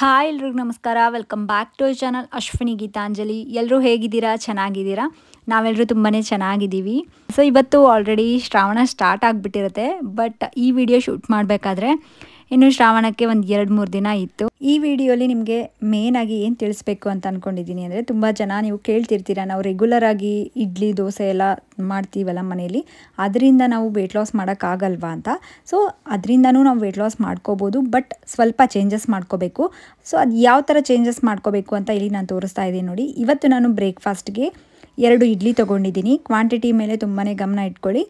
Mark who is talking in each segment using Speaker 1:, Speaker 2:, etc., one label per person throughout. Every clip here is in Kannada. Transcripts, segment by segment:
Speaker 1: ಹಾಯ್ ಎಲ್ರಿಗೂ ನಮಸ್ಕಾರ welcome back to channel Ashwini Geetanjali ಎಲ್ಲರೂ ಹೇಗಿದ್ದೀರಾ ಚೆನ್ನಾಗಿದ್ದೀರಾ ನಾವೆಲ್ಲರೂ ತುಂಬಾ ಚೆನ್ನಾಗಿದ್ದೀವಿ ಸೊ ಇವತ್ತು ಆಲ್ರೆಡಿ ಶ್ರಾವಣ ಸ್ಟಾರ್ಟ್ ಆಗಿಬಿಟ್ಟಿರುತ್ತೆ ಬಟ್ ಈ ವಿಡಿಯೋ ಶೂಟ್ ಮಾಡಬೇಕಾದ್ರೆ ಇನ್ನು ಶ್ರಾವಣಕ್ಕೆ ಒಂದು ಎರಡು ಮೂರು ದಿನ ಇತ್ತು ಈ ವಿಡಿಯೋಲಿ ನಿಮಗೆ ಮೇನ್ ಆಗಿ ಏನು ತಿಳಿಸ್ಬೇಕು ಅಂತ ಅನ್ಕೊಂಡಿದ್ದೀನಿ ಅಂದರೆ ತುಂಬ ಜನ ನೀವು ಕೇಳ್ತಿರ್ತೀರ ನಾವು ರೆಗ್ಯುಲರ್ ಆಗಿ ಇಡ್ಲಿ ದೋಸೆ ಎಲ್ಲ ಮಾಡ್ತೀವಲ್ಲ ಮನೆಯಲ್ಲಿ ಅದರಿಂದ ನಾವು ವೆಯ್ಟ್ ಲಾಸ್ ಮಾಡೋಕ್ಕಾಗಲ್ವಾ ಅಂತ ಸೊ ಅದರಿಂದನೂ ನಾವು ವೆಯ್ಟ್ ಲಾಸ್ ಮಾಡ್ಕೋಬೋದು ಬಟ್ ಸ್ವಲ್ಪ ಚೇಂಜಸ್ ಮಾಡ್ಕೋಬೇಕು ಸೊ ಅದು ಯಾವ ಥರ ಚೇಂಜಸ್ ಮಾಡ್ಕೋಬೇಕು ಅಂತ ಇಲ್ಲಿ ನಾನು ತೋರಿಸ್ತಾ ಇದ್ದೀನಿ ನೋಡಿ ಇವತ್ತು ನಾನು ಬ್ರೇಕ್ಫಾಸ್ಟ್ಗೆ ಎರಡು ಇಡ್ಲಿ ತೊಗೊಂಡಿದ್ದೀನಿ ಕ್ವಾಂಟಿಟಿ ಮೇಲೆ ತುಂಬಾ ಗಮನ ಇಟ್ಕೊಳ್ಳಿ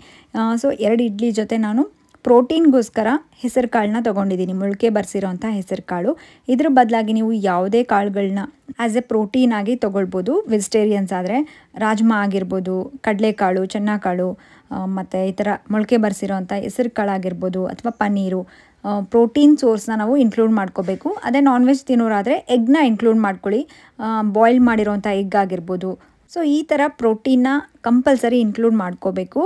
Speaker 1: ಸೊ ಎರಡು ಇಡ್ಲಿ ಜೊತೆ ನಾನು ಪ್ರೋಟೀನ್ಗೋಸ್ಕರ ಹೆಸರು ಕಾಳನ್ನ ತೊಗೊಂಡಿದ್ದೀನಿ ಮೊಳಕೆ ಬರ್ಸಿರೋಂಥ ಹೆಸರು ಕಾಳು ಇದ್ರ ಬದಲಾಗಿ ನೀವು ಯಾವುದೇ ಕಾಳುಗಳನ್ನ ಆ್ಯಸ್ ಎ ಪ್ರೋಟೀನ್ ಆಗಿ ತೊಗೊಳ್ಬೋದು ವೆಜಿಟೇರಿಯನ್ಸ್ ಆದರೆ ರಾಜ್ಮಾ ಆಗಿರ್ಬೋದು ಕಡಲೆಕಾಳು ಕಾಳು ಮತ್ತು ಈ ಥರ ಮೊಳಕೆ ಬರ್ಸಿರೋಂಥ ಹೆಸರು ಕಾಳಾಗಿರ್ಬೋದು ಅಥವಾ ಪನ್ನೀರು ಪ್ರೋಟೀನ್ ಸೋರ್ಸ್ನ ನಾವು ಇನ್ಕ್ಲೂಡ್ ಮಾಡ್ಕೋಬೇಕು ಅದೇ ನಾನ್ ವೆಜ್ ತಿನ್ನೋರಾದರೆ ಎಗ್ನ ಇನ್ಕ್ಲೂಡ್ ಮಾಡ್ಕೊಳ್ಳಿ ಬಾಯ್ಲ್ ಮಾಡಿರೋಂಥ ಎಗ್ ಆಗಿರ್ಬೋದು ಸೊ ಈ ಥರ ಪ್ರೋಟೀನ್ನ ಕಂಪಲ್ಸರಿ ಇನ್ಕ್ಲೂಡ್ ಮಾಡ್ಕೋಬೇಕು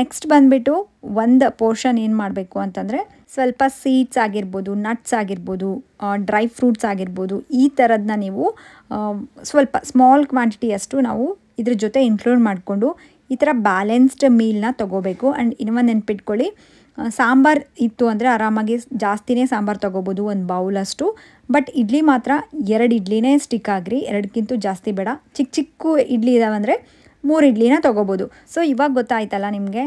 Speaker 1: ನೆಕ್ಸ್ಟ್ ಬಂದುಬಿಟ್ಟು ಒಂದು ಪೋರ್ಷನ್ ಏನು ಮಾಡಬೇಕು ಅಂತಂದರೆ ಸ್ವಲ್ಪ ಸೀಡ್ಸ್ ಆಗಿರ್ಬೋದು ನಟ್ಸ್ ಆಗಿರ್ಬೋದು ಡ್ರೈ ಫ್ರೂಟ್ಸ್ ಆಗಿರ್ಬೋದು ಈ ಥರದನ್ನ ನೀವು ಸ್ವಲ್ಪ ಸ್ಮಾಲ್ ಕ್ವಾಂಟಿಟಿಯಷ್ಟು ನಾವು ಇದ್ರ ಜೊತೆ ಇನ್ಕ್ಲೂಡ್ ಮಾಡಿಕೊಂಡು ಈ ಥರ ಬ್ಯಾಲೆನ್ಸ್ಡ್ ಮೀಲ್ನ ತೊಗೋಬೇಕು ಆ್ಯಂಡ್ ಇನ್ನೊಂದು ನೆನ್ಪಿಟ್ಕೊಳ್ಳಿ ಸಾಂಬಾರು ಇತ್ತು ಅಂದರೆ ಆರಾಮಾಗಿ ಜಾಸ್ತಿನೇ ಸಾಂಬಾರು ತೊಗೋಬೋದು ಒಂದು ಬೌಲ್ ಅಷ್ಟು ಬಟ್ ಇಡ್ಲಿ ಮಾತ್ರ ಎರಡು ಇಡ್ಲಿನೇ ಸ್ಟಿಕ್ ಆಗ್ರಿ ಎರಡಕ್ಕಿಂತ ಜಾಸ್ತಿ ಬೇಡ ಚಿಕ್ಕ ಚಿಕ್ಕ ಇಡ್ಲಿ ಅಂದರೆ ಮೂರು ಇಡ್ಲಿನ ತೊಗೋಬೋದು ಸೊ ಇವಾಗ ಗೊತ್ತಾಯ್ತಲ್ಲ ನಿಮಗೆ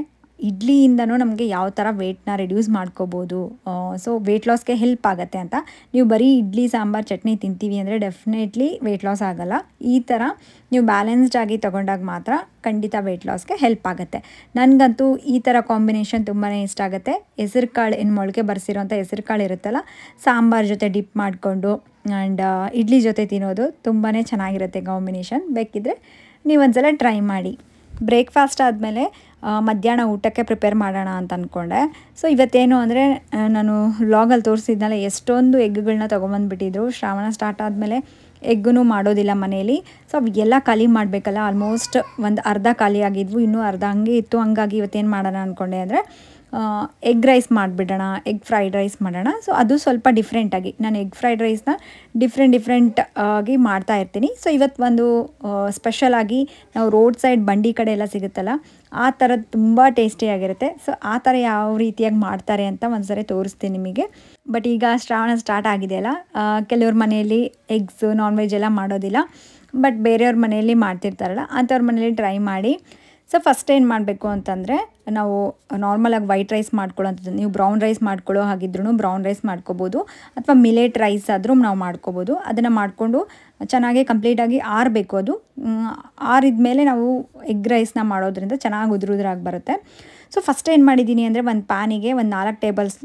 Speaker 1: ಇಡ್ಲಿಯಿಂದನೂ ನಮಗೆ ಯಾವ ಥರ ವೆಯ್ಟ್ನ ರಿಡ್ಯೂಸ್ ಮಾಡ್ಕೋಬೋದು ಸೊ ವೆಯ್ಟ್ ಲಾಸ್ಗೆ ಹೆಲ್ಪ್ ಆಗುತ್ತೆ ಅಂತ ನೀವು ಬರೀ ಇಡ್ಲಿ ಸಾಂಬಾರು ಚಟ್ನಿ ತಿಂತೀವಿ ಅಂದರೆ ಡೆಫಿನೆಟ್ಲಿ ವೆಯ್ಟ್ ಲಾಸ್ ಆಗಲ್ಲ ಈ ಥರ ನೀವು ಬ್ಯಾಲೆನ್ಸ್ಡ್ ಆಗಿ ತೊಗೊಂಡಾಗ ಮಾತ್ರ ಖಂಡಿತ ವೆಯ್ಟ್ ಲಾಸ್ಗೆ ಹೆಲ್ಪ್ ಆಗುತ್ತೆ ನನಗಂತೂ ಈ ಥರ ಕಾಂಬಿನೇಷನ್ ತುಂಬಾ ಇಷ್ಟ ಆಗುತ್ತೆ ಹೆಸರುಕಾಳು ಕಾಳು ಏನು ಮೊಳಕೆ ಬರ್ಸಿರೋಂಥ ಹೆಸರು ಕಾಳು ಇರುತ್ತಲ್ಲ ಸಾಂಬಾರು ಜೊತೆ ಡಿಪ್ ಮಾಡಿಕೊಂಡು ಆ್ಯಂಡ್ ಇಡ್ಲಿ ಜೊತೆ ತಿನ್ನೋದು ತುಂಬಾ ಚೆನ್ನಾಗಿರುತ್ತೆ ಕಾಂಬಿನೇಷನ್ ಬೇಕಿದ್ರೆ ನೀವೊಂದ್ಸಲ ಟ್ರೈ ಮಾಡಿ ಬ್ರೇಕ್ಫಾಸ್ಟ್ ಆದಮೇಲೆ ಮಧ್ಯಾಹ್ನ ಊಟಕ್ಕೆ ಪ್ರಿಪೇರ್ ಮಾಡೋಣ ಅಂತ ಅಂದ್ಕೊಂಡೆ ಸೊ ಇವತ್ತೇನು ಅಂದರೆ ನಾನು ಲಾಗಲ್ಲಿ ತೋರಿಸಿದ್ನಲ್ಲ ಎಷ್ಟೊಂದು ಎಗ್ಗಳನ್ನ ತೊಗೊಂಬಂದುಬಿಟ್ಟಿದ್ರು ಶ್ರಾವಣ ಸ್ಟಾರ್ಟ್ ಆದಮೇಲೆ ಎಗ್ಗೂ ಮಾಡೋದಿಲ್ಲ ಮನೆಯಲ್ಲಿ ಸೊ ಎಲ್ಲ ಖಾಲಿ ಮಾಡಬೇಕಲ್ಲ ಆಲ್ಮೋಸ್ಟ್ ಒಂದು ಅರ್ಧ ಖಾಲಿ ಆಗಿದ್ವು ಇನ್ನೂ ಅರ್ಧ ಹಂಗೆ ಇತ್ತು ಹಂಗಾಗಿ ಇವತ್ತೇನು ಮಾಡೋಣ ಅಂದ್ಕೊಂಡೆ ಅಂದರೆ ಎಗ್ ರೈಸ್ ಮಾಡಿಬಿಡೋಣ ಎಗ್ ಫ್ರೈಡ್ ರೈಸ್ ಮಾಡೋಣ ಸೊ ಅದು ಸ್ವಲ್ಪ ಡಿಫ್ರೆಂಟಾಗಿ ನಾನು ಎಗ್ ಫ್ರೈಡ್ ರೈಸ್ನ ಡಿಫ್ರೆಂಟ್ ಡಿಫ್ರೆಂಟ್ ಆಗಿ ಮಾಡ್ತಾ ಇರ್ತೀನಿ ಸೊ ಇವತ್ತು ಒಂದು ಸ್ಪೆಷಲ್ ಆಗಿ ನಾವು ರೋಡ್ ಸೈಡ್ ಬಂಡಿ ಕಡೆ ಎಲ್ಲ ಸಿಗುತ್ತಲ್ಲ ಆ ಥರದ್ದು ತುಂಬ ಟೇಸ್ಟಿಯಾಗಿರುತ್ತೆ ಸೊ ಆ ಥರ ಯಾವ ರೀತಿಯಾಗಿ ಮಾಡ್ತಾರೆ ಅಂತ ಒಂದು ಸರಿ ತೋರಿಸ್ತೀನಿ ನಿಮಗೆ ಬಟ್ ಈಗ ಶ್ರಾವಣ ಸ್ಟಾರ್ಟ್ ಆಗಿದೆಯಲ್ಲ ಕೆಲವ್ರ ಮನೆಯಲ್ಲಿ ಎಗ್ಸು ನಾನ್ ವೆಜ್ ಎಲ್ಲ ಮಾಡೋದಿಲ್ಲ ಬಟ್ ಬೇರೆಯವ್ರ ಮನೆಯಲ್ಲಿ ಮಾಡ್ತಿರ್ತಾರಲ್ಲ ಅಂಥವ್ರ ಮನೇಲಿ ಟ್ರೈ ಮಾಡಿ ಸೊ ಫಸ್ಟ್ ಏನು ಮಾಡಬೇಕು ಅಂತಂದರೆ ನಾವು ನಾರ್ಮಲಾಗಿ ವೈಟ್ ರೈಸ್ ಮಾಡ್ಕೊಳ್ಳೋಂಥದ್ದು ನೀವು ಬ್ರೌನ್ ರೈಸ್ ಮಾಡ್ಕೊಳ್ಳೋ ಹಾಗಿದ್ರೂ ಬ್ರೌನ್ ರೈಸ್ ಮಾಡ್ಕೋಬೋದು ಅಥವಾ ಮಿಲೇಟ್ ರೈಸ್ ಆದರೂ ನಾವು ಮಾಡ್ಕೋಬೋದು ಅದನ್ನು ಮಾಡಿಕೊಂಡು ಚೆನ್ನಾಗಿ ಕಂಪ್ಲೀಟಾಗಿ ಆರಬೇಕು ಅದು ಆರಿದ ಮೇಲೆ ನಾವು ಎಗ್ ರೈಸ್ನ ಮಾಡೋದ್ರಿಂದ ಚೆನ್ನಾಗಿ ಉದುರುದ್ರಾಗಿ ಬರುತ್ತೆ ಸೊ ಫಸ್ಟ್ ಏನು ಮಾಡಿದ್ದೀನಿ ಅಂದರೆ ಒಂದು ಪ್ಯಾನಿಗೆ ಒಂದು ನಾಲ್ಕು ಟೇಬಲ್ಸ್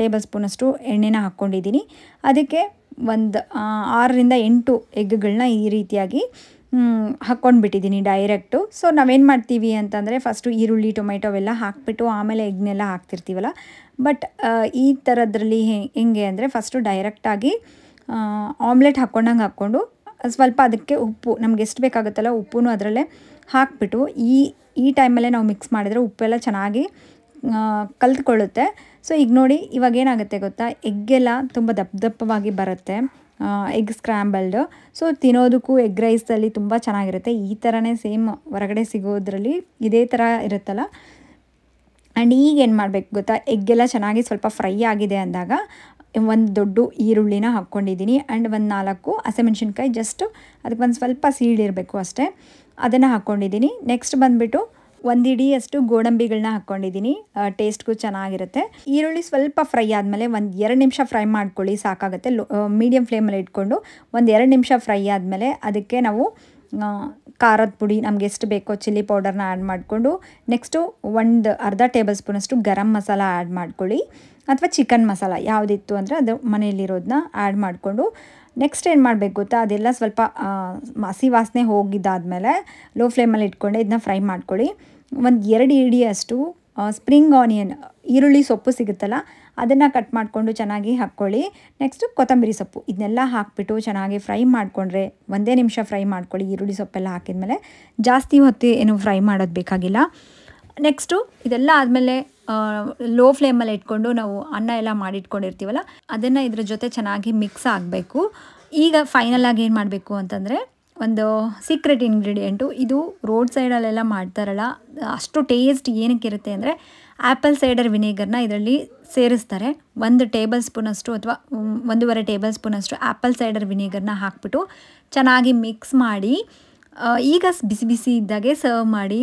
Speaker 1: ಟೇಬಲ್ ಸ್ಪೂನಷ್ಟು ಎಣ್ಣೆನ ಹಾಕ್ಕೊಂಡಿದ್ದೀನಿ ಅದಕ್ಕೆ ಒಂದು ಆರರಿಂದ ಎಂಟು ಎಗ್ಗಳನ್ನ ಈ ರೀತಿಯಾಗಿ ಹಾಕ್ಕೊಂಡ್ಬಿಟ್ಟಿದ್ದೀನಿ ಡೈರೆಕ್ಟು ಸೊ ನಾವೇನು ಮಾಡ್ತೀವಿ ಅಂತಂದರೆ ಫಸ್ಟು ಈರುಳ್ಳಿ ಟೊಮೆಟೊ ಎಲ್ಲ ಹಾಕಿಬಿಟ್ಟು ಆಮೇಲೆ ಎಗ್ನೆಲ್ಲ ಹಾಕ್ತಿರ್ತೀವಲ್ಲ ಬಟ್ ಈ ಥರದ್ರಲ್ಲಿ ಹೆಂಗೆ ಅಂದರೆ ಫಸ್ಟು ಡೈರೆಕ್ಟಾಗಿ ಆಮ್ಲೆಟ್ ಹಾಕ್ಕೊಂಡಂಗೆ ಹಾಕ್ಕೊಂಡು ಸ್ವಲ್ಪ ಅದಕ್ಕೆ ಉಪ್ಪು ನಮ್ಗೆ ಎಷ್ಟು ಬೇಕಾಗುತ್ತಲ್ಲ ಉಪ್ಪು ಅದರಲ್ಲೇ ಹಾಕಿಬಿಟ್ಟು ಈ ಈ ಟೈಮಲ್ಲೇ ನಾವು ಮಿಕ್ಸ್ ಮಾಡಿದರೆ ಉಪ್ಪೆಲ್ಲ ಚೆನ್ನಾಗಿ ಕಲ್ತ್ಕೊಳ್ಳುತ್ತೆ ಸೊ ಈಗ ನೋಡಿ ಇವಾಗ ಏನಾಗುತ್ತೆ ಗೊತ್ತಾ ಎಗ್ಗೆಲ್ಲ ತುಂಬ ದಪ್ಪ ದಪ್ಪವಾಗಿ ಬರುತ್ತೆ ಎಗ್ ಸ್ಕ್ರ್ಯಾಂಬಲ್ಡು ಸೊ ತಿನ್ನೋದಕ್ಕೂ ಎಗ್ ರೈಸಲ್ಲಿ ತುಂಬ ಚೆನ್ನಾಗಿರುತ್ತೆ ಈ ಥರನೇ ಸೇಮ್ ಹೊರಗಡೆ ಸಿಗೋದ್ರಲ್ಲಿ ಇದೇ ಥರ ಇರುತ್ತಲ್ಲ ಆ್ಯಂಡ್ ಈಗ ಏನು ಮಾಡಬೇಕು ಗೊತ್ತಾ ಎಗ್ಗೆಲ್ಲ ಚೆನ್ನಾಗಿ ಸ್ವಲ್ಪ ಫ್ರೈ ಆಗಿದೆ ಅಂದಾಗ ಒಂದು ದೊಡ್ಡ ಈರುಳ್ಳಿನ ಹಾಕ್ಕೊಂಡಿದ್ದೀನಿ ಆ್ಯಂಡ್ ಒಂದು ನಾಲ್ಕು ಹಸಿಮೆಣ್ಸಿನ್ಕಾಯಿ ಜಸ್ಟ್ ಅದಕ್ಕೆ ಒಂದು ಸ್ವಲ್ಪ ಸೀಳಿರಬೇಕು ಅಷ್ಟೇ ಅದನ್ನು ಹಾಕ್ಕೊಂಡಿದ್ದೀನಿ ನೆಕ್ಸ್ಟ್ ಬಂದುಬಿಟ್ಟು ಒಂದಿಡಿಯಷ್ಟು ಗೋಡಂಬಿಗಳನ್ನ ಹಾಕ್ಕೊಂಡಿದ್ದೀನಿ ಟೇಸ್ಟ್ಗೂ ಚೆನ್ನಾಗಿರುತ್ತೆ ಈರುಳ್ಳಿ ಸ್ವಲ್ಪ ಫ್ರೈ ಆದಮೇಲೆ ಒಂದು ಎರಡು ನಿಮಿಷ ಫ್ರೈ ಮಾಡ್ಕೊಳ್ಳಿ ಸಾಕಾಗುತ್ತೆ ಲೋ ಮೀಡಿಯಮ್ ಫ್ಲೇಮಲ್ಲಿ ಇಟ್ಕೊಂಡು ಒಂದು ಎರಡು ನಿಮಿಷ ಫ್ರೈ ಆದಮೇಲೆ ಅದಕ್ಕೆ ನಾವು ಖಾರದ ಪುಡಿ ನಮ್ಗೆ ಎಷ್ಟು ಬೇಕೋ ಚಿಲ್ಲಿ ಪೌಡರ್ನ ಆ್ಯಡ್ ಮಾಡಿಕೊಂಡು ನೆಕ್ಸ್ಟು ಒಂದು ಅರ್ಧ ಟೇಬಲ್ ಸ್ಪೂನಷ್ಟು ಗರಂ ಮಸಾಲ ಆ್ಯಡ್ ಮಾಡ್ಕೊಳ್ಳಿ ಅಥವಾ ಚಿಕನ್ ಮಸಾಲ ಯಾವುದಿತ್ತು ಅಂದರೆ ಅದು ಮನೆಯಲ್ಲಿರೋದನ್ನ ಆ್ಯಡ್ ಮಾಡಿಕೊಂಡು ನೆಕ್ಸ್ಟ್ ಏನು ಮಾಡಬೇಕು ಗೊತ್ತಾ ಅದೆಲ್ಲ ಸ್ವಲ್ಪ ಹಸಿ ವಾಸನೆ ಹೋಗಿದ್ದಾದಮೇಲೆ ಲೋ ಫ್ಲೇಮಲ್ಲಿ ಇಟ್ಕೊಂಡು ಇದನ್ನ ಫ್ರೈ ಮಾಡ್ಕೊಳ್ಳಿ ಒಂದು ಎರಡು ಇಡಿಯಷ್ಟು ಸ್ಪ್ರಿಂಗ್ ಆನಿಯನ್ ಈರುಳ್ಳಿ ಸೊಪ್ಪು ಸಿಗುತ್ತಲ್ಲ ಅದನ್ನು ಕಟ್ ಮಾಡಿಕೊಂಡು ಚೆನ್ನಾಗಿ ಹಾಕ್ಕೊಳ್ಳಿ ನೆಕ್ಸ್ಟು ಕೊತ್ತಂಬರಿ ಸೊಪ್ಪು ಇದನ್ನೆಲ್ಲ ಹಾಕಿಬಿಟ್ಟು ಚೆನ್ನಾಗಿ ಫ್ರೈ ಮಾಡಿಕೊಂಡ್ರೆ ಒಂದೇ ನಿಮಿಷ ಫ್ರೈ ಮಾಡ್ಕೊಳ್ಳಿ ಈರುಳ್ಳಿ ಸೊಪ್ಪೆಲ್ಲ ಹಾಕಿದ್ಮೇಲೆ ಜಾಸ್ತಿ ಹೊತ್ತು ಏನು ಫ್ರೈ ಮಾಡೋದು ಬೇಕಾಗಿಲ್ಲ ನೆಕ್ಸ್ಟು ಇದೆಲ್ಲ ಆದಮೇಲೆ ಲೋ ಫ್ಲೇಮಲ್ಲಿ ಇಟ್ಕೊಂಡು ನಾವು ಅನ್ನ ಎಲ್ಲ ಮಾಡಿಟ್ಕೊಂಡಿರ್ತೀವಲ್ಲ ಅದನ್ನು ಇದ್ರ ಜೊತೆ ಚೆನ್ನಾಗಿ ಮಿಕ್ಸ್ ಆಗಬೇಕು ಈಗ ಫೈನಲಾಗಿ ಏನು ಮಾಡಬೇಕು ಅಂತಂದರೆ ಒಂದು ಸೀಕ್ರೆಟ್ ಇಂಗ್ರೀಡಿಯೆಂಟು ಇದು ರೋಡ್ ಸೈಡಲ್ಲೆಲ್ಲ ಮಾಡ್ತಾರಲ್ಲ ಅಷ್ಟು ಟೇಸ್ಟ್ ಏನಕ್ಕಿರುತ್ತೆ ಅಂದರೆ ಆ್ಯಪಲ್ ಸೈಡರ್ ವಿನೇಗರ್ನ ಇದರಲ್ಲಿ ಸೇರಿಸ್ತಾರೆ ಒಂದು ಟೇಬಲ್ ಸ್ಪೂನಷ್ಟು ಅಥವಾ ಒಂದೂವರೆ ಟೇಬಲ್ ಸ್ಪೂನಷ್ಟು ಆ್ಯಪಲ್ ಸೈಡರ್ ವಿನೇಗರ್ನ ಹಾಕ್ಬಿಟ್ಟು ಚೆನ್ನಾಗಿ ಮಿಕ್ಸ್ ಮಾಡಿ ಈಗ ಬಿಸಿ ಬಿಸಿ ಇದ್ದಾಗೆ ಸರ್ವ್ ಮಾಡಿ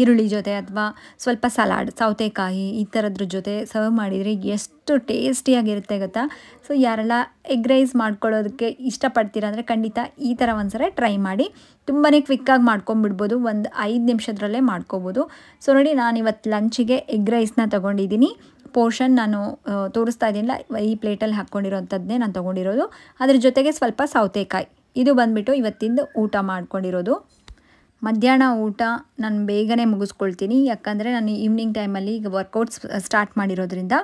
Speaker 1: ಈರುಳ್ಳಿ ಜೊತೆ ಅಥವಾ ಸ್ವಲ್ಪ ಸಲಾಡ್ ಸೌತೆಕಾಯಿ ಈ ಥರದ್ರ ಜೊತೆ ಸರ್ವ್ ಮಾಡಿದರೆ ಎಷ್ಟು ಟೇಸ್ಟಿಯಾಗಿರುತ್ತೆ ಗೊತ್ತಾ ಸೊ ಯಾರೆಲ್ಲ ಎಗ್ ರೈಸ್ ಮಾಡ್ಕೊಳ್ಳೋದಕ್ಕೆ ಇಷ್ಟಪಡ್ತೀರ ಅಂದರೆ ಖಂಡಿತ ಈ ಥರ ಒಂದ್ಸರಿ ಟ್ರೈ ಮಾಡಿ ತುಂಬಾ ಕ್ವಿಕ್ಕಾಗಿ ಮಾಡ್ಕೊಂಬಿಡ್ಬೋದು ಒಂದು ಐದು ನಿಮಿಷದ್ರಲ್ಲೇ ಮಾಡ್ಕೋಬೋದು ಸೊ ನೋಡಿ ನಾನು ಇವತ್ತು ಲಂಚಿಗೆ ಎಗ್ ರೈಸ್ನ ತೊಗೊಂಡಿದ್ದೀನಿ ಪೋರ್ಷನ್ ನಾನು ತೋರಿಸ್ತಾ ಇದ್ದೀನಿಲ್ಲ ಈ ಪ್ಲೇಟಲ್ಲಿ ಹಾಕ್ಕೊಂಡಿರೋಂಥದ್ದನ್ನೇ ನಾನು ತೊಗೊಂಡಿರೋದು ಅದ್ರ ಜೊತೆಗೆ ಸ್ವಲ್ಪ ಸೌತೆಕಾಯಿ ಇದು ಬಂದುಬಿಟ್ಟು ಇವತ್ತಿಂದ ಊಟ ಮಾಡ್ಕೊಂಡಿರೋದು ಮಧ್ಯಾಹ್ನ ಊಟ ನಾನು ಬೇಗನೆ ಮುಗಿಸ್ಕೊಳ್ತೀನಿ ಯಾಕಂದರೆ ನಾನು ಈವ್ನಿಂಗ್ ಟೈಮಲ್ಲಿ ಈಗ ವರ್ಕೌಟ್ಸ್ ಸ್ಟಾರ್ಟ್ ಮಾಡಿರೋದ್ರಿಂದ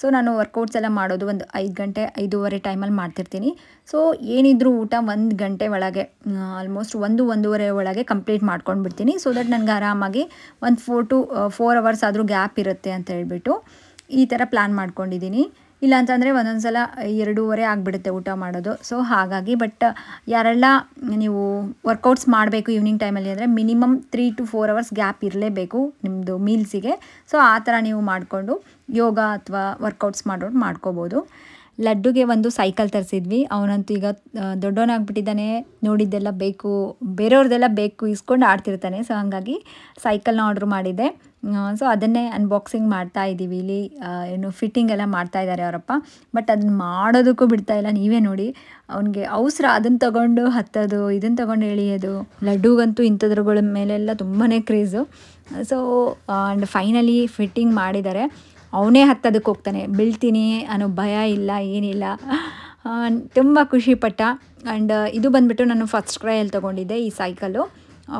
Speaker 1: ಸೊ ನಾನು ವರ್ಕೌಟ್ಸ್ ಎಲ್ಲ ಮಾಡೋದು ಒಂದು ಐದು ಗಂಟೆ ಐದೂವರೆ ಟೈಮಲ್ಲಿ ಮಾಡ್ತಿರ್ತೀನಿ ಸೊ ಏನಿದ್ರೂ ಊಟ ಒಂದು ಗಂಟೆ ಒಳಗೆ ಆಲ್ಮೋಸ್ಟ್ ಒಂದು ಒಂದೂವರೆ ಒಳಗೆ ಕಂಪ್ಲೀಟ್ ಮಾಡ್ಕೊಂಡು ಬಿಡ್ತೀನಿ ಸೊ ದಟ್ ನನಗೆ ಆರಾಮಾಗಿ ಒಂದು ಫೋರ್ ಟು ಫೋರ್ ಅವರ್ಸ್ ಆದರೂ ಗ್ಯಾಪ್ ಇರುತ್ತೆ ಅಂತ ಹೇಳ್ಬಿಟ್ಟು ಈ ಥರ ಪ್ಲ್ಯಾನ್ ಮಾಡ್ಕೊಂಡಿದ್ದೀನಿ ಇಲ್ಲ ಇಲ್ಲಾಂತಂದರೆ ಒಂದೊಂದು ಸಲ ಎರಡೂವರೆ ಆಗಿಬಿಡುತ್ತೆ ಊಟ ಮಾಡೋದು ಸೊ ಹಾಗಾಗಿ ಬಟ್ ಯಾರೆಲ್ಲ ನೀವು ವರ್ಕೌಟ್ಸ್ ಮಾಡಬೇಕು ಈವ್ನಿಂಗ್ ಟೈಮಲ್ಲಿ ಅಂದರೆ minimum three to four hours gap ಇರಲೇಬೇಕು ನಿಮ್ಮದು ಮೀಲ್ಸಿಗೆ ಸೊ ಆ ಥರ ನೀವು ಮಾಡಿಕೊಂಡು ಯೋಗ ಅಥವಾ ವರ್ಕೌಟ್ಸ್ ಮಾಡೋದು ಮಾಡ್ಕೋಬೋದು ಲಡ್ಡುಗೆ ಒಂದು ಸೈಕಲ್ ತರಿಸಿದ್ವಿ ಅವನಂತೂ ಈಗ ದೊಡ್ಡವನಾಗ್ಬಿಟ್ಟಿದ್ದಾನೆ ನೋಡಿದ್ದೆಲ್ಲ ಬೇಕು ಬೇರೆಯವ್ರದ್ದೆಲ್ಲ ಬೇಕು ಇಸ್ಕೊಂಡು ಆಡ್ತಿರ್ತಾನೆ ಸೊ ಹಾಗಾಗಿ ಸೈಕಲ್ನ ಆರ್ಡ್ರ್ ಮಾಡಿದ್ದೆ ಸೊ ಅದನ್ನೇ ಅನ್ಬಾಕ್ಸಿಂಗ್ ಮಾಡ್ತಾ ಇದ್ದೀವಿ ಇಲ್ಲಿ ಏನು ಫಿಟ್ಟಿಂಗ್ ಎಲ್ಲ ಮಾಡ್ತಾ ಇದ್ದಾರೆ ಅವರಪ್ಪ ಬಟ್ ಅದನ್ನ ಮಾಡೋದಕ್ಕೂ ಬಿಡ್ತಾ ಇಲ್ಲ ನೀವೇ ನೋಡಿ ಅವನಿಗೆ ಅವಸರ ಅದನ್ನ ತಗೊಂಡು ಹತ್ತೋದು ಇದನ್ನು ತಗೊಂಡು ಎಳಿಯೋದು ಲಡ್ಡುಗಂತೂ ಇಂಥದ್ರಗಳ ಮೇಲೆಲ್ಲ ತುಂಬಾ craze so and finally fitting ಮಾಡಿದ್ದಾರೆ ಅವನೇ ಹತ್ತೋದಕ್ಕೆ ಹೋಗ್ತಾನೆ ಬೀಳ್ತೀನಿ ಅನ್ನೋ ಭಯ ಇಲ್ಲ ಏನಿಲ್ಲ ತುಂಬ ಖುಷಿಪಟ್ಟ ಆ್ಯಂಡ್ ಇದು ಬಂದುಬಿಟ್ಟು ನಾನು ಫಸ್ಟ್ ಕ್ರೈಯಲ್ಲಿ ತೊಗೊಂಡಿದ್ದೆ ಈ ಸೈಕಲ್ಲು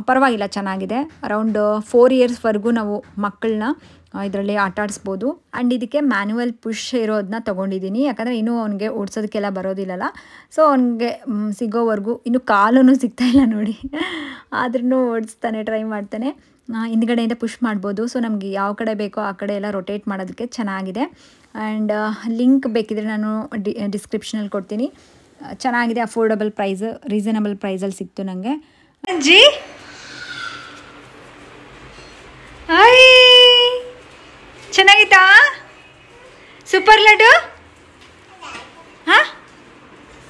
Speaker 1: ಪರವಾಗಿಲ್ಲ ಚೆನ್ನಾಗಿದೆ ಅರೌಂಡ್ ಫೋರ್ ಇಯರ್ಸ್ವರೆಗೂ ನಾವು ಮಕ್ಕಳನ್ನ ಇದರಲ್ಲಿ ಆಟ ಆಡಿಸ್ಬೋದು ಆ್ಯಂಡ್ ಇದಕ್ಕೆ ಮ್ಯಾನ್ಯುವಲ್ ಪುಷ್ ಇರೋದನ್ನ ತೊಗೊಂಡಿದ್ದೀನಿ ಯಾಕಂದರೆ ಇನ್ನೂ ಅವನಿಗೆ ಓಡಿಸೋದಕ್ಕೆಲ್ಲ ಬರೋದಿಲ್ಲಲ್ಲ ಸೊ ಅವ್ನಿಗೆ ಸಿಗೋವರೆಗೂ ಇನ್ನು ಕಾಲೂ ಸಿಗ್ತಾಯಿಲ್ಲ ನೋಡಿ ಆದ್ರೂ ಓಡಿಸ್ತಾನೆ ಟ್ರೈ ಮಾಡ್ತಾನೆ ಹಿಂದ್ಗಡೆಯಿಂದ ಪುಷ್ ಮಾಡ್ಬೋದು ಸೊ ನಮಗೆ ಯಾವ ಕಡೆ ಬೇಕೋ ಆ ಕಡೆ ಎಲ್ಲ ರೊಟೇಟ್ ಮಾಡೋದಕ್ಕೆ ಚೆನ್ನಾಗಿದೆ ಆ್ಯಂಡ್ ಲಿಂಕ್ ಬೇಕಿದ್ರೆ ನಾನು ಡಿ ಡಿಸ್ಕ್ರಿಪ್ಷನಲ್ಲಿ ಕೊಡ್ತೀನಿ ಚೆನ್ನಾಗಿದೆ ಅಫೋರ್ಡಬಲ್ ಪ್ರೈಸ್ ರೀಸನಬಲ್ ಪ್ರೈಸಲ್ಲಿ ಸಿಕ್ತು ನನಗೆ ಅಜ್ಜಿ ಹಾಯ್ ಚೆನ್ನಾಗಿತ್ತಾ ಸೂಪರ್ ಲಡ್ಡು ಹಾ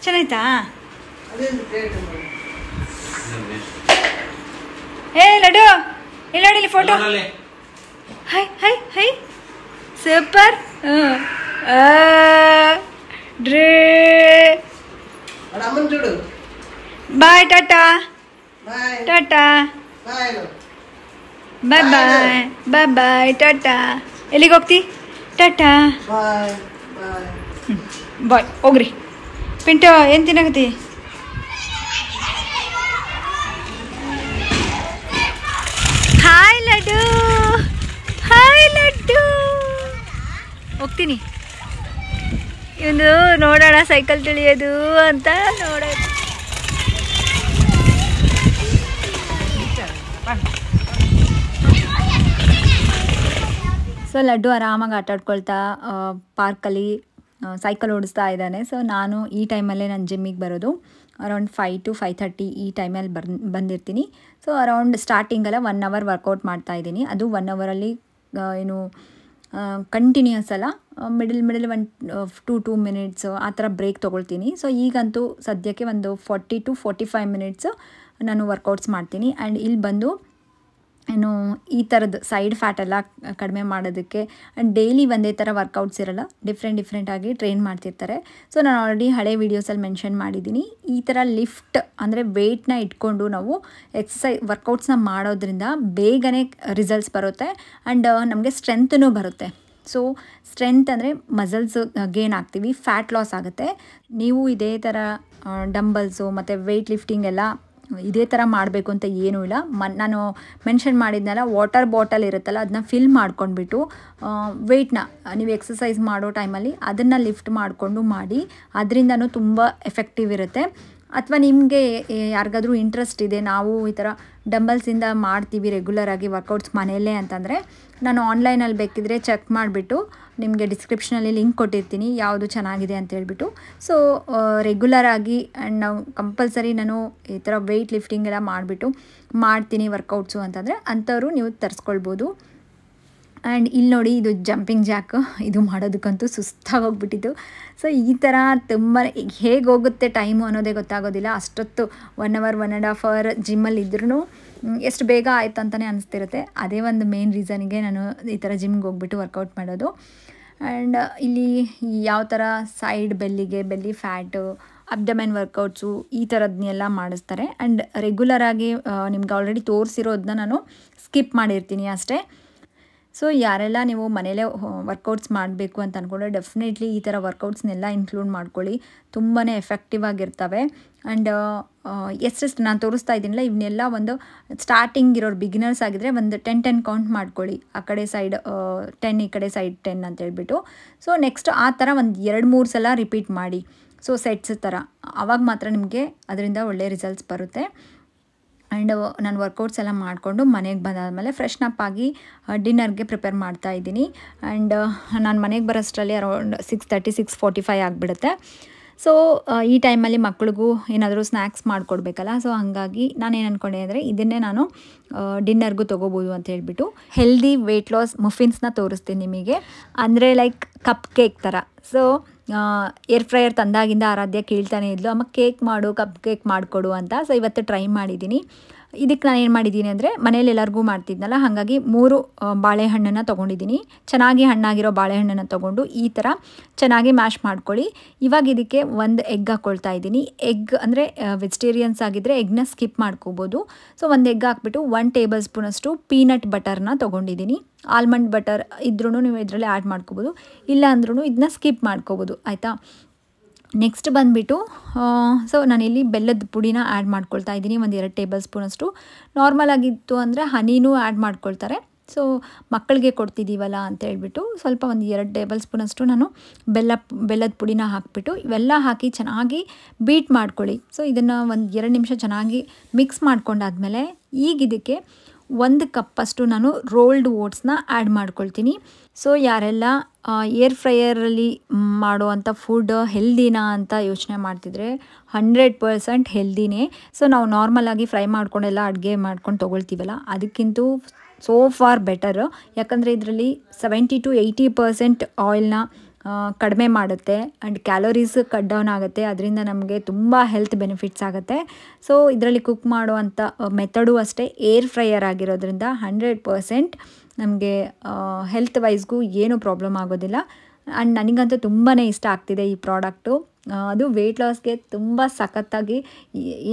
Speaker 1: ಚೆನ್ನಾಯ್ತಾ ಏ ಲಡ್ಡು ಇಲ್ಲಿ ನೋಡಿ ಇಲ್ಲಿ photo hi hi hi super ಹ್ಞೂ ಡ್ರೇ bye tata tata Tata. Bye Bye bye tata ಎಲ್ಲಿಗೆ ಹೋಗ್ತಿ ಟಾಟಾ ಬಾಯ್ ಹೋಗ್ರಿ ಪಿಂಟು ಏನು ತಿನ್ನಾಗತಿ ಹಾಯ್ ಲಡ್ಡು ಹಾಯ್ ಲಡ್ಡು ಹೋಗ್ತೀನಿ ಇವನು ನೋಡೋಣ ಸೈಕಲ್ ತಿಳಿಯೋದು ಅಂತ ನೋಡೋಣ ಸೊ ಲಡ್ಡು ಆರಾಮಾಗಿ ಆಡ್ಕೊಳ್ತಾ ಪಾರ್ಕಲ್ಲಿ ಸೈಕಲ್ ಓಡಿಸ್ತಾ ಇದ್ದಾನೆ ಸೊ ನಾನು ಈ ಟೈಮಲ್ಲೇ ನಾನು ಜಿಮ್ಮಿಗೆ ಬರೋದು around five to five thirty ಈ ಟೈಮಲ್ಲಿ ಬರ್ ಬಂದಿರ್ತೀನಿ ಸೊ ಅರೌಂಡ್ ಸ್ಟಾರ್ಟಿಂಗೆಲ್ಲ ಒನ್ ಅವರ್ ವರ್ಕೌಟ್ ಮಾಡ್ತಾ ಇದ್ದೀನಿ ಅದು ಒನ್ ಅವರಲ್ಲಿ ಏನು ಕಂಟಿನ್ಯೂಸ್ ಅಲ್ಲ middle middle one to two minutes ಆ ಥರ ಬ್ರೇಕ್ ತೊಗೊಳ್ತೀನಿ ಸೊ ಈಗಂತೂ ಸದ್ಯಕ್ಕೆ ಒಂದು forty to forty five minutes ನಾನು ವರ್ಕೌಟ್ಸ್ ಮಾಡ್ತೀನಿ ಆ್ಯಂಡ್ ಇಲ್ಲಿ ಬಂದು ಏನು ಈ ಥರದ್ದು ಸೈಡ್ ಫ್ಯಾಟ್ ಎಲ್ಲ ಕಡಿಮೆ ಮಾಡೋದಕ್ಕೆ ಡೈಲಿ ಒಂದೇ ಥರ ವರ್ಕೌಟ್ಸ್ ಇರಲ್ಲ ಡಿಫ್ರೆಂಟ್ ಡಿಫ್ರೆಂಟಾಗಿ ಟ್ರೈನ್ ಮಾಡ್ತಿರ್ತಾರೆ ಸೊ ನಾನು ಆಲ್ರೆಡಿ ಹಳೆ ವೀಡಿಯೋಸಲ್ಲಿ ಮೆನ್ಷನ್ ಮಾಡಿದ್ದೀನಿ ಈ ಥರ ಲಿಫ್ಟ್ ಅಂದರೆ ವೆಯ್ಟ್ನ ಇಟ್ಕೊಂಡು ನಾವು ಎಕ್ಸಸೈ ವರ್ಕೌಟ್ಸ್ನ ಮಾಡೋದ್ರಿಂದ ಬೇಗನೆ ರಿಸಲ್ಟ್ಸ್ ಬರುತ್ತೆ ಆ್ಯಂಡ್ ನಮಗೆ ಸ್ಟ್ರೆಂತೂ ಬರುತ್ತೆ ಸೊ ಸ್ಟ್ರೆಂತ್ ಅಂದರೆ ಮಸಲ್ಸ್ ಗೇನ್ ಆಗ್ತೀವಿ ಫ್ಯಾಟ್ ಲಾಸ್ ಆಗುತ್ತೆ ನೀವು ಇದೇ ಥರ ಡಂಬಲ್ಸು ಮತ್ತು ವೆಯ್ಟ್ ಲಿಫ್ಟಿಂಗ್ ಎಲ್ಲ ಇದೇ ಥರ ಮಾಡಬೇಕು ಅಂತ ಏನೂ ಇಲ್ಲ ಮನ್ ನಾನು ಮೆನ್ಷನ್ ಮಾಡಿದ್ನಲ್ಲ ವಾಟರ್ ಬಾಟಲ್ ಇರುತ್ತಲ್ಲ ಅದನ್ನ ಫಿಲ್ ಮಾಡ್ಕೊಂಡ್ಬಿಟ್ಟು ವೆಯ್ಟ್ನ ನೀವು ಎಕ್ಸಸೈಸ್ ಮಾಡೋ ಟೈಮಲ್ಲಿ ಅದನ್ನು ಲಿಫ್ಟ್ ಮಾಡಿಕೊಂಡು ಮಾಡಿ ಅದರಿಂದನೂ ತುಂಬ ಎಫೆಕ್ಟಿವ್ ಇರುತ್ತೆ ಅಥವಾ ನಿಮಗೆ ಯಾರಿಗಾದ್ರೂ ಇಂಟ್ರೆಸ್ಟ್ ಇದೆ ನಾವು ಈ ಥರ ಡಂಬಲ್ಸಿಂದ ಮಾಡ್ತೀವಿ ರೆಗ್ಯುಲರಾಗಿ ವರ್ಕೌಟ್ಸ್ ಮನೆಯಲ್ಲೇ ಅಂತಂದರೆ ನಾನು ಆನ್ಲೈನಲ್ಲಿ ಬೇಕಿದ್ದರೆ ಚೆಕ್ ಮಾಡಿಬಿಟ್ಟು ನಿಮಗೆ ಡಿಸ್ಕ್ರಿಪ್ಷನಲ್ಲಿ ಲಿಂಕ್ ಕೊಟ್ಟಿರ್ತೀನಿ ಯಾವುದು ಚೆನ್ನಾಗಿದೆ ಅಂತ ಹೇಳಿಬಿಟ್ಟು ಸೊ ರೆಗ್ಯುಲರಾಗಿ ಆ್ಯಂಡ್ ನಾವು ಕಂಪಲ್ಸರಿ ನಾನು ಈ ಥರ ವೆಯ್ಟ್ ಲಿಫ್ಟಿಂಗ್ ಎಲ್ಲ ಮಾಡಿಬಿಟ್ಟು ಮಾಡ್ತೀನಿ ವರ್ಕೌಟ್ಸು ಅಂತಂದರೆ ಅಂಥವ್ರು ನೀವು ತರಿಸ್ಕೊಳ್ಬೋದು ಆ್ಯಂಡ್ ಇಲ್ಲಿ ನೋಡಿ ಇದು ಜಂಪಿಂಗ್ ಜಾಕು ಇದು ಮಾಡೋದಕ್ಕಂತೂ ಸುಸ್ತಾಗಿ ಹೋಗ್ಬಿಟ್ಟಿತ್ತು ಸೊ ಈ ಥರ ತುಂಬ ಹೇಗೆ ಹೋಗುತ್ತೆ ಟೈಮು ಅನ್ನೋದೇ ಗೊತ್ತಾಗೋದಿಲ್ಲ ಅಷ್ಟೊತ್ತು one hour one and half hour ಜಿಮ್ಮಲ್ಲಿ ಇದ್ರೂ ಎಷ್ಟು ಬೇಗ ಆಯಿತು ಅಂತಲೇ ಅನಿಸ್ತಿರುತ್ತೆ ಅದೇ ಒಂದು ಮೇನ್ ರೀಸನ್ಗೆ ನಾನು ಈ ಥರ ಜಿಮ್ಗೆ ಹೋಗ್ಬಿಟ್ಟು ವರ್ಕೌಟ್ ಮಾಡೋದು ಆ್ಯಂಡ್ ಇಲ್ಲಿ ಯಾವ ಥರ ಸೈಡ್ ಬೆಲ್ಲಿಗೆ ಬೆಲ್ಲಿ ಫ್ಯಾಟು ಅಬ್ಡಮೆನ್ ವರ್ಕೌಟ್ಸು ಈ ಥರದನ್ನೆಲ್ಲ ಮಾಡಿಸ್ತಾರೆ ಆ್ಯಂಡ್ ರೆಗ್ಯುಲರಾಗಿ ನಿಮ್ಗೆ ಆಲ್ರೆಡಿ ತೋರಿಸಿರೋದನ್ನ ನಾನು ಸ್ಕಿಪ್ ಮಾಡಿರ್ತೀನಿ ಅಷ್ಟೇ ಸೊ ಯಾರೆಲ್ಲ ನೀವು ಮನೇಲೇ ವರ್ಕೌಟ್ಸ್ ಮಾಡಬೇಕು ಅಂತ ಅಂದ್ಕೊಂಡ್ರೆ ಡೆಫಿನೆಟ್ಲಿ ಈ ಥರ ವರ್ಕೌಟ್ಸ್ನೆಲ್ಲ ಇನ್ಕ್ಲೂಡ್ ಮಾಡ್ಕೊಳ್ಳಿ ತುಂಬಾ ಎಫೆಕ್ಟಿವ್ ಆಗಿರ್ತವೆ ಆ್ಯಂಡ್ ಎಷ್ಟೆಷ್ಟು ನಾನು ತೋರಿಸ್ತಾ ಇದ್ದೀನಿಲ್ಲ ಇವನ್ನೆಲ್ಲ ಒಂದು ಸ್ಟಾರ್ಟಿಂಗ್ ಇರೋರು ಬಿಗಿನರ್ಸ್ ಆಗಿದ್ರೆ ಒಂದು ಟೆನ್ ಟೆನ್ ಕೌಂಟ್ ಮಾಡ್ಕೊಳ್ಳಿ ಆ ಕಡೆ ಸೈಡ್ ಟೆನ್ uh, ಈ ಕಡೆ ಸೈಡ್ ಟೆನ್ ಅಂತ ಹೇಳ್ಬಿಟ್ಟು ಸೊ ನೆಕ್ಸ್ಟ್ ಆ ಥರ ಒಂದು ಎರಡು ಮೂರು ಸಲ ರಿಪೀಟ್ ಮಾಡಿ ಸೊ ಸೆಟ್ಸ್ ಥರ ಆವಾಗ ಮಾತ್ರ ನಿಮಗೆ ಅದರಿಂದ ಒಳ್ಳೆಯ ರಿಸಲ್ಟ್ಸ್ ಬರುತ್ತೆ ಆ್ಯಂಡ್ ನಾನು ವರ್ಕೌಟ್ಸ್ ಎಲ್ಲ ಮಾಡಿಕೊಂಡು ಮನೆಗೆ ಬಂದಾದಮೇಲೆ ಫ್ರೆಶ್ನಪ್ ಆಗಿ ಡಿನ್ನರ್ಗೆ ಪ್ರಿಪೇರ್ ಮಾಡ್ತಾ ಇದ್ದೀನಿ ಆ್ಯಂಡ್ ನಾನು ಮನೆಗೆ ಬರೋಷ್ಟರಲ್ಲಿ around six thirty six forty five ಆಗಿಬಿಡುತ್ತೆ ಸೊ ಈ ಟೈಮಲ್ಲಿ ಮಕ್ಳಿಗೂ ಏನಾದರೂ ಸ್ನ್ಯಾಕ್ಸ್ ಮಾಡಿಕೊಡ್ಬೇಕಲ್ಲ ಸೊ ಹಾಗಾಗಿ ಏನು ಅಂದ್ಕೊಂಡೆ ಅಂದರೆ ಇದನ್ನೇ ನಾನು ಡಿನ್ನರ್ಗೂ ತೊಗೋಬೋದು ಅಂತ ಹೇಳಿಬಿಟ್ಟು ಹೆಲ್ದಿ ವೆಯ್ಟ್ ಲಾಸ್ ಮುಫಿನ್ಸ್ನ ತೋರಿಸ್ತೀನಿ ನಿಮಗೆ ಅಂದರೆ ಲೈಕ್ ಕಪ್ ಕೇಕ್ ಥರ ಸೊ ಏರ್ ಫ್ರೈಯರ್ ತಂದಾಗಿಂದ ಆರಾಧ್ಯ ಕೇಳ್ತಾನೆ ಇದ್ಲು ಅಮ್ಮ ಕೇಕ್ ಮಾಡು ಕಪ್ ಕೇಕ್ ಮಾಡಿಕೊಡು ಅಂತ ಸೊ ಇವತ್ತು ಟ್ರೈ ಮಾಡಿದ್ದೀನಿ ಇದಕ್ಕೆ ನಾನು ಏನು ಮಾಡಿದ್ದೀನಿ ಅಂದರೆ ಮನೇಲಿ ಎಲ್ಲರಿಗೂ ಮಾಡ್ತಿದ್ನಲ್ಲ ಹಾಗಾಗಿ ಮೂರು ಬಾಳೆಹಣ್ಣನ್ನು ತೊಗೊಂಡಿದ್ದೀನಿ ಚೆನ್ನಾಗಿ ಹಣ್ಣಾಗಿರೋ ಬಾಳೆಹಣ್ಣನ್ನು ತೊಗೊಂಡು ಈ ಥರ ಚೆನ್ನಾಗಿ ಮ್ಯಾಶ್ ಮಾಡ್ಕೊಳ್ಳಿ ಇವಾಗ ಇದಕ್ಕೆ ಒಂದು ಎಗ್ ಹಾಕ್ಕೊಳ್ತಾ ಇದ್ದೀನಿ ಎಗ್ ಅಂದರೆ ವೆಜಿಟೇರಿಯನ್ಸ್ ಆಗಿದ್ದರೆ ಎಗ್ನ ಸ್ಕಿಪ್ ಮಾಡ್ಕೋಬೋದು ಸೊ ಒಂದು ಎಗ್ ಹಾಕ್ಬಿಟ್ಟು ಒನ್ ಟೇಬಲ್ ಸ್ಪೂನಷ್ಟು ಪೀನಟ್ ಬಟರ್ನ ತೊಗೊಂಡಿದ್ದೀನಿ ಆಲ್ಮಂಡ್ ಬಟರ್ ಇದ್ರೂ ನೀವು ಇದರಲ್ಲಿ ಆ್ಯಡ್ ಮಾಡ್ಕೋಬೋದು ಇಲ್ಲ ಅಂದ್ರೂ ಇದನ್ನ ಸ್ಕಿಪ್ ಮಾಡ್ಕೋಬೋದು ಆಯಿತಾ ನೆಕ್ಸ್ಟ್ ಬಂದುಬಿಟ್ಟು ಸೊ ನಾನು ಇಲ್ಲಿ ಬೆಲ್ಲದ ಪುಡಿನ ಆ್ಯಡ್ ಮಾಡ್ಕೊಳ್ತಾ ಇದ್ದೀನಿ ಒಂದು ಎರಡು ಟೇಬಲ್ ಸ್ಪೂನಷ್ಟು ನಾರ್ಮಲ್ ಆಗಿತ್ತು ಅಂದರೆ ಹನಿನೂ ಆ್ಯಡ್ ಮಾಡ್ಕೊಳ್ತಾರೆ ಸೊ ಮಕ್ಕಳಿಗೆ ಕೊಡ್ತಿದ್ದೀವಲ್ಲ ಅಂತ ಹೇಳ್ಬಿಟ್ಟು ಸ್ವಲ್ಪ ಒಂದು ಎರಡು ಟೇಬಲ್ ಸ್ಪೂನಷ್ಟು ನಾನು ಬೆಲ್ಲ ಬೆಲ್ಲದ ಪುಡಿನ ಹಾಕಿಬಿಟ್ಟು ಇವೆಲ್ಲ ಹಾಕಿ ಚೆನ್ನಾಗಿ ಬೀಟ್ ಮಾಡ್ಕೊಳ್ಳಿ ಸೊ ಇದನ್ನು ಒಂದು ಎರಡು ನಿಮಿಷ ಚೆನ್ನಾಗಿ ಮಿಕ್ಸ್ ಮಾಡ್ಕೊಂಡಾದ್ಮೇಲೆ ಈಗ ಇದಕ್ಕೆ ಒಂದು ಕಪ್ಪಷ್ಟು ನಾನು ರೋಲ್ಡ್ ಓಟ್ಸ್ನ ಆ್ಯಡ್ ಮಾಡ್ಕೊಳ್ತೀನಿ ಸೊ ಯಾರೆಲ್ಲ ಏರ್ ಫ್ರೈಯರಲ್ಲಿ ಮಾಡುವಂಥ ಫುಡ್ ಹೆಲ್ದಿನಾ ಅಂತ ಯೋಚನೆ ಮಾಡ್ತಿದ್ರೆ ಹಂಡ್ರೆಡ್ ಪರ್ಸೆಂಟ್ ಹೆಲ್ದಿನೇ ಸೊ ನಾವು ನಾರ್ಮಲಾಗಿ ಫ್ರೈ ಮಾಡ್ಕೊಂಡೆಲ್ಲ ಅಡುಗೆ ಮಾಡ್ಕೊಂಡು ತೊಗೊಳ್ತೀವಲ್ಲ ಅದಕ್ಕಿಂತ ಸೋ ಫಾರ್ ಬೆಟರ್ ಯಾಕಂದರೆ ಇದರಲ್ಲಿ ಸೆವೆಂಟಿ ಟು ಏಯ್ಟಿ ಪರ್ಸೆಂಟ್ ಆಯಿಲ್ನ ಕಡಿಮೆ ಮಾಡುತ್ತೆ ಆ್ಯಂಡ್ ಕ್ಯಾಲೋರೀಸ್ ಕಟ್ ಡೌನ್ ಆಗುತ್ತೆ ಅದರಿಂದ ನಮಗೆ ತುಂಬ ಹೆಲ್ತ್ ಬೆನಿಫಿಟ್ಸ್ ಆಗುತ್ತೆ ಸೊ ಇದರಲ್ಲಿ ಕುಕ್ ಮಾಡುವಂಥ ಮೆಥಡು ಅಷ್ಟೇ ಏರ್ ಫ್ರೈಯರ್ ಆಗಿರೋದ್ರಿಂದ ಹಂಡ್ರೆಡ್ ಪರ್ಸೆಂಟ್ ನಮಗೆ ಹೆಲ್ತ್ ವೈಸ್ಗೂ ಏನೂ ಪ್ರಾಬ್ಲಮ್ ಆಗೋದಿಲ್ಲ ಆ್ಯಂಡ್ ನನಗಂತೂ ತುಂಬಾ ಇಷ್ಟ ಆಗ್ತಿದೆ ಈ ಪ್ರಾಡಕ್ಟು ಅದು ವೆಯ್ಟ್ ಲಾಸ್ಗೆ ತುಂಬ ಸಖತ್ತಾಗಿ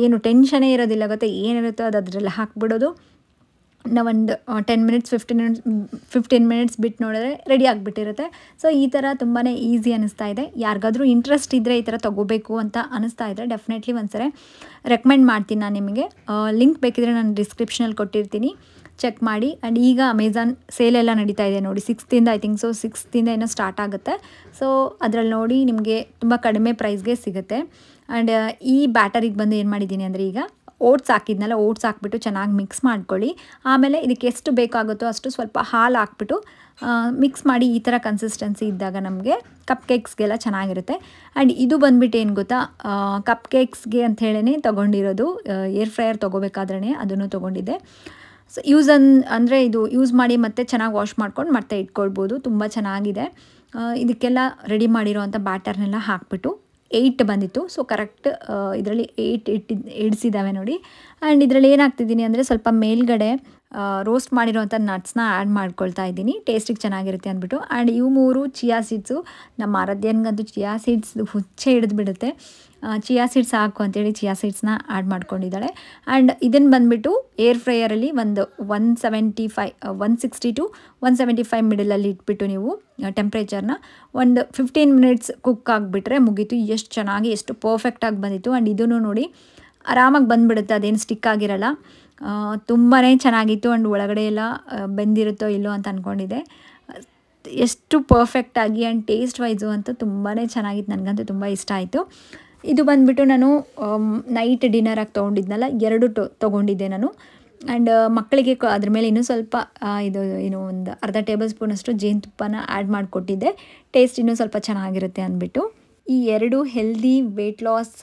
Speaker 1: ಏನು ಟೆನ್ಷನೇ ಇರೋದಿಲ್ಲ ಗೊತ್ತಾ ಏನಿರುತ್ತೋ ಅದು ಅದರಲ್ಲಿ ಹಾಕ್ಬಿಡೋದು ನಾವು ಒಂದು ten minutes fifteen minutes fifteen minutes ಬಿಟ್ಟು ನೋಡಿದ್ರೆ ರೆಡಿ ಆಗಿಬಿಟ್ಟಿರುತ್ತೆ ಸೊ ಈ ಥರ ತುಂಬಾ ಈಸಿ ಅನಿಸ್ತಾ ಇದೆ ಯಾರಿಗಾದರೂ ಇಂಟ್ರೆಸ್ಟ್ ಇದ್ದರೆ ಈ ಥರ ತೊಗೋಬೇಕು ಅಂತ ಅನಿಸ್ತಾ ಇದ್ದರೆ ಡೆಫಿನೆಟ್ಲಿ ಒಂದ್ಸರಿ ರೆಕಮೆಂಡ್ ಮಾಡ್ತೀನಿ ನಾನು ನಿಮಗೆ ಲಿಂಕ್ ಬೇಕಿದ್ರೆ ನಾನು ಡಿಸ್ಕ್ರಿಪ್ಷನಲ್ಲಿ ಕೊಟ್ಟಿರ್ತೀನಿ ಚೆಕ್ ಮಾಡಿ ಆ್ಯಂಡ್ ಈಗ ಅಮೆಝಾನ್ ಸೇಲೆಲ್ಲ ನಡೀತಾ ಇದೆ ನೋಡಿ ಸಿಕ್ಸ್ತಿಂದ ಐ ಥಿಂಕ್ ಸೊ ಸಿಕ್ಸ್ತಿಂದ ಏನೋ ಸ್ಟಾರ್ಟ್ ಆಗುತ್ತೆ ಸೊ ಅದರಲ್ಲಿ ನೋಡಿ ನಿಮಗೆ ತುಂಬ ಕಡಿಮೆ ಪ್ರೈಸ್ಗೆ ಸಿಗುತ್ತೆ ಆ್ಯಂಡ್ ಈ ಬ್ಯಾಟರಿಗೆ ಬಂದು ಏನು ಮಾಡಿದ್ದೀನಿ ಅಂದರೆ ಈಗ ಓಟ್ಸ್ ಹಾಕಿದ್ನಲ್ಲ ಓಟ್ಸ್ ಹಾಕ್ಬಿಟ್ಟು ಚೆನ್ನಾಗಿ ಮಿಕ್ಸ್ ಮಾಡ್ಕೊಳ್ಳಿ ಆಮೇಲೆ ಇದಕ್ಕೆ ಎಷ್ಟು ಬೇಕಾಗುತ್ತೋ ಅಷ್ಟು ಸ್ವಲ್ಪ ಹಾಲು ಹಾಕ್ಬಿಟ್ಟು ಮಿಕ್ಸ್ ಮಾಡಿ ಈ ಥರ ಕನ್ಸಿಸ್ಟೆನ್ಸಿ ಇದ್ದಾಗ ನಮಗೆ ಕಪ್ ಕೇಕ್ಸ್ಗೆಲ್ಲ ಚೆನ್ನಾಗಿರುತ್ತೆ ಆ್ಯಂಡ್ ಇದು ಬಂದುಬಿಟ್ಟು ಏನು ಗೊತ್ತಾ ಕಪ್ ಕೇಕ್ಸ್ಗೆ ಅಂತ ತೊಗೊಂಡಿರೋದು ಏರ್ ಫ್ರೈಯರ್ ತೊಗೋಬೇಕಾದ್ರೆ ಅದನ್ನು ತೊಗೊಂಡಿದ್ದೆ ಸೊ ಯೂಸ್ ಅನ್ ಅಂದರೆ ಇದು ಯೂಸ್ ಮಾಡಿ ಮತ್ತೆ ಚೆನ್ನಾಗಿ ವಾಶ್ ಮಾಡ್ಕೊಂಡು ಮತ್ತೆ ಇಟ್ಕೊಳ್ಬೋದು ತುಂಬ ಚೆನ್ನಾಗಿದೆ ಇದಕ್ಕೆಲ್ಲ ರೆಡಿ ಅಂಥ ಬ್ಯಾಟರ್ನೆಲ್ಲ ಹಾಕ್ಬಿಟ್ಟು ಏಯ್ಟ್ ಬಂದಿತ್ತು ಸೊ ಕರೆಕ್ಟ್ ಇದರಲ್ಲಿ ಏಯ್ಟ್ ಇಟ್ಟಿದ್ದು ಇಡಿಸಿದ್ದಾವೆ ನೋಡಿ ಆ್ಯಂಡ್ ಇದರಲ್ಲಿ ಏನಾಗ್ತಿದ್ದೀನಿ ಅಂದರೆ ಸ್ವಲ್ಪ ಮೇಲ್ಗಡೆ ರೋಸ್ಟ್ ಮಾಡಿರೋಂಥ ನಟ್ಸ್ನ ಆ್ಯಡ್ ಮಾಡ್ಕೊಳ್ತಾ ಇದ್ದೀನಿ ಟೇಸ್ಟಿಗೆ ಚೆನ್ನಾಗಿರುತ್ತೆ ಅಂದ್ಬಿಟ್ಟು ಆ್ಯಂಡ್ ಇವು ಮೂರು ಚಿಯಾ ಸೀಡ್ಸು ನಮ್ಮ ಆರಾಧ್ಯನಿಗಂತೂ ಚಿಯಾ ಸೀಡ್ಸ್ ಹುಚ್ಚೆ ಹಿಡಿದ್ಬಿಡುತ್ತೆ ಚಿಯಾ ಸೀಡ್ಸ್ ಹಾಕು ಅಂತೇಳಿ ಚಿಯಾ ಸೀಡ್ಸ್ನ ಆ್ಯಡ್ ಮಾಡ್ಕೊಂಡಿದ್ದಾಳೆ ಆ್ಯಂಡ್ ಇದನ್ನು ಬಂದುಬಿಟ್ಟು ಏರ್ ಫ್ರೈಯರಲ್ಲಿ ಒಂದು one seventy five one sixty to one seventy five ಮಿಡಲಲ್ಲಿ ಇಟ್ಬಿಟ್ಟು ನೀವು ಟೆಂಪ್ರೇಚರ್ನ ಒಂದು ಫಿಫ್ಟೀನ್ ಮಿನಿಟ್ಸ್ ಕುಕ್ ಆಗಿಬಿಟ್ರೆ ಮುಗೀತು ಎಷ್ಟು ಚೆನ್ನಾಗಿ ಎಷ್ಟು ಪರ್ಫೆಕ್ಟಾಗಿ ಬಂದಿತ್ತು ಆ್ಯಂಡ್ ಇದನ್ನು ನೋಡಿ ಆರಾಮಾಗಿ ಬಂದುಬಿಡುತ್ತೆ ಅದೇನು ಸ್ಟಿಕ್ ಆಗಿರಲ್ಲ ತುಂಬಾ ಚೆನ್ನಾಗಿತ್ತು ಆ್ಯಂಡ್ ಒಳಗಡೆ ಎಲ್ಲ ಬೆಂದಿರುತ್ತೋ ಇಲ್ಲೋ ಅಂತ ಅಂದ್ಕೊಂಡಿದ್ದೆ ಎಷ್ಟು ಪರ್ಫೆಕ್ಟಾಗಿ ಆ್ಯಂಡ್ ಟೇಸ್ಟ್ ವೈಸು ಅಂತೂ ತುಂಬಾ ಚೆನ್ನಾಗಿತ್ತು ನನಗಂತೂ ತುಂಬ ಇಷ್ಟ ಆಯಿತು ಇದು ಬಂದುಬಿಟ್ಟು ನಾನು ನೈಟ್ ಡಿನ್ನರಾಗಿ ತೊಗೊಂಡಿದ್ನಲ್ಲ ಎರಡು ಟೊ ತೊಗೊಂಡಿದ್ದೆ ನಾನು ಆ್ಯಂಡ್ ಮಕ್ಕಳಿಗೆ ಅದ್ರ ಮೇಲೆ ಇನ್ನೂ ಸ್ವಲ್ಪ ಇದು ಏನು ಒಂದು ಅರ್ಧ ಟೇಬಲ್ ಸ್ಪೂನಷ್ಟು ಜೇನುತುಪ್ಪನ ಆ್ಯಡ್ ಮಾಡಿಕೊಟ್ಟಿದ್ದೆ ಟೇಸ್ಟ್ ಇನ್ನೂ ಸ್ವಲ್ಪ ಚೆನ್ನಾಗಿರುತ್ತೆ ಅಂದ್ಬಿಟ್ಟು ಈ ಎರಡು ಹೆಲ್ದಿ ವೆಯ್ಟ್ ಲಾಸ್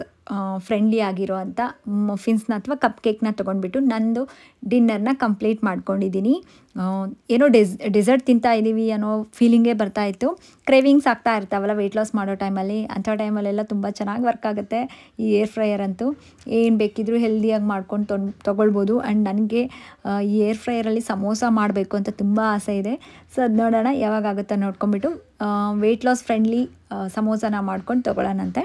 Speaker 1: ಫ್ರೆಂಡ್ಲಿ ಆಗಿರೋ ಅಂಥ ಮಫಿನ್ಸ್ನ ಅಥವಾ ಕಪ್ ಕೇಕ್ನ ತೊಗೊಂಡ್ಬಿಟ್ಟು ನಂದು ಡಿನ್ನರ್ನ ಕಂಪ್ಲೀಟ್ ಮಾಡ್ಕೊಂಡಿದ್ದೀನಿ ಏನೋ ಡೆಸ್ ಡೆಸರ್ಟ್ ತಿಂತಾ ಇದ್ದೀವಿ ಅನ್ನೋ ಫೀಲಿಂಗೇ ಬರ್ತಾಯಿತ್ತು ಕ್ರೇವಿಂಗ್ಸ್ ಆಗ್ತಾ ಇರ್ತಾವಲ್ಲ ವೆಯ್ಟ್ ಲಾಸ್ ಮಾಡೋ ಟೈಮಲ್ಲಿ ಅಂಥ ಟೈಮಲ್ಲೆಲ್ಲ ತುಂಬ ಚೆನ್ನಾಗಿ ವರ್ಕ್ ಆಗುತ್ತೆ ಈ ಏರ್ ಫ್ರೈಯರ್ ಅಂತೂ ಏನು ಬೇಕಿದ್ರೂ ಹೆಲ್ದಿಯಾಗಿ ಮಾಡ್ಕೊಂಡು ತೊಗೊಂಡು ತೊಗೊಳ್ಬೋದು ಆ್ಯಂಡ್ ನನಗೆ ಈ ಏರ್ ಫ್ರೈಯರಲ್ಲಿ ಸಮೋಸ ಮಾಡಬೇಕು ಅಂತ ತುಂಬ ಆಸೆ ಇದೆ ಸೊ ಅದು ನೋಡೋಣ ಯಾವಾಗ ಆಗುತ್ತೆ ನೋಡ್ಕೊಂಬಿಟ್ಟು ವೆಯ್ಟ್ ಲಾಸ್ ಫ್ರೆಂಡ್ಲಿ ಸಮೋಸನ ಮಾಡ್ಕೊಂಡು ತೊಗೊಳ್ಳೋಣಂತೆ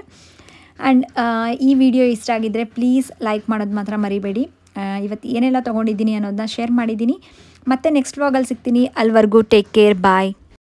Speaker 1: ಆ್ಯಂಡ್ uh, ಈ ವಿಡಿಯೋ ಇಷ್ಟ ಆಗಿದ್ದರೆ ಪ್ಲೀಸ್ ಲೈಕ್ ಮಾಡೋದು ಮಾತ್ರ ಮರಿಬೇಡಿ uh, ಇವತ್ತು ಏನೆಲ್ಲ ತೊಗೊಂಡಿದ್ದೀನಿ ಅನ್ನೋದನ್ನ ಶೇರ್ ಮಾಡಿದ್ದೀನಿ ಮತ್ತೆ ನೆಕ್ಸ್ಟ್ ವ್ಲಾಗಲ್ಲಿ ಸಿಗ್ತೀನಿ ಅಲ್ವರೆಗೂ ಟೇಕ್ ಕೇರ್ ಬಾಯ್